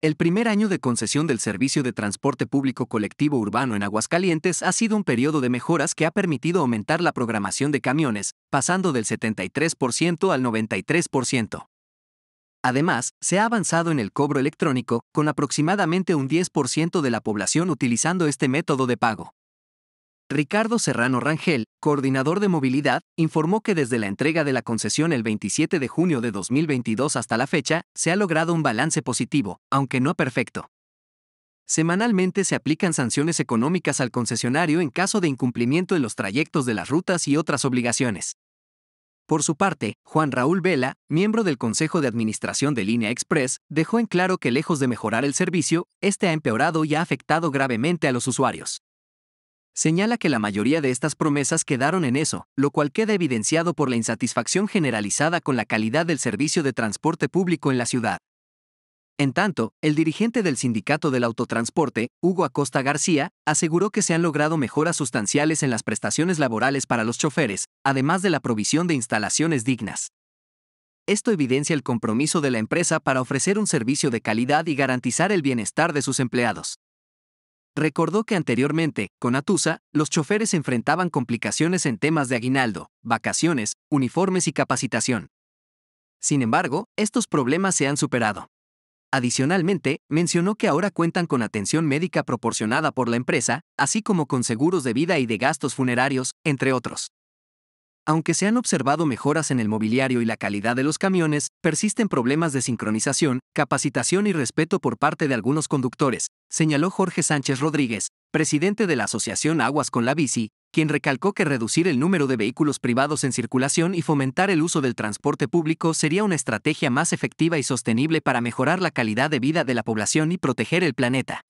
El primer año de concesión del servicio de transporte público colectivo urbano en Aguascalientes ha sido un periodo de mejoras que ha permitido aumentar la programación de camiones, pasando del 73% al 93%. Además, se ha avanzado en el cobro electrónico, con aproximadamente un 10% de la población utilizando este método de pago. Ricardo Serrano Rangel, coordinador de movilidad, informó que desde la entrega de la concesión el 27 de junio de 2022 hasta la fecha, se ha logrado un balance positivo, aunque no perfecto. Semanalmente se aplican sanciones económicas al concesionario en caso de incumplimiento en los trayectos de las rutas y otras obligaciones. Por su parte, Juan Raúl Vela, miembro del Consejo de Administración de Línea Express, dejó en claro que lejos de mejorar el servicio, este ha empeorado y ha afectado gravemente a los usuarios señala que la mayoría de estas promesas quedaron en eso, lo cual queda evidenciado por la insatisfacción generalizada con la calidad del servicio de transporte público en la ciudad. En tanto, el dirigente del Sindicato del Autotransporte, Hugo Acosta García, aseguró que se han logrado mejoras sustanciales en las prestaciones laborales para los choferes, además de la provisión de instalaciones dignas. Esto evidencia el compromiso de la empresa para ofrecer un servicio de calidad y garantizar el bienestar de sus empleados. Recordó que anteriormente, con Atusa, los choferes enfrentaban complicaciones en temas de aguinaldo, vacaciones, uniformes y capacitación. Sin embargo, estos problemas se han superado. Adicionalmente, mencionó que ahora cuentan con atención médica proporcionada por la empresa, así como con seguros de vida y de gastos funerarios, entre otros aunque se han observado mejoras en el mobiliario y la calidad de los camiones, persisten problemas de sincronización, capacitación y respeto por parte de algunos conductores, señaló Jorge Sánchez Rodríguez, presidente de la Asociación Aguas con la Bici, quien recalcó que reducir el número de vehículos privados en circulación y fomentar el uso del transporte público sería una estrategia más efectiva y sostenible para mejorar la calidad de vida de la población y proteger el planeta.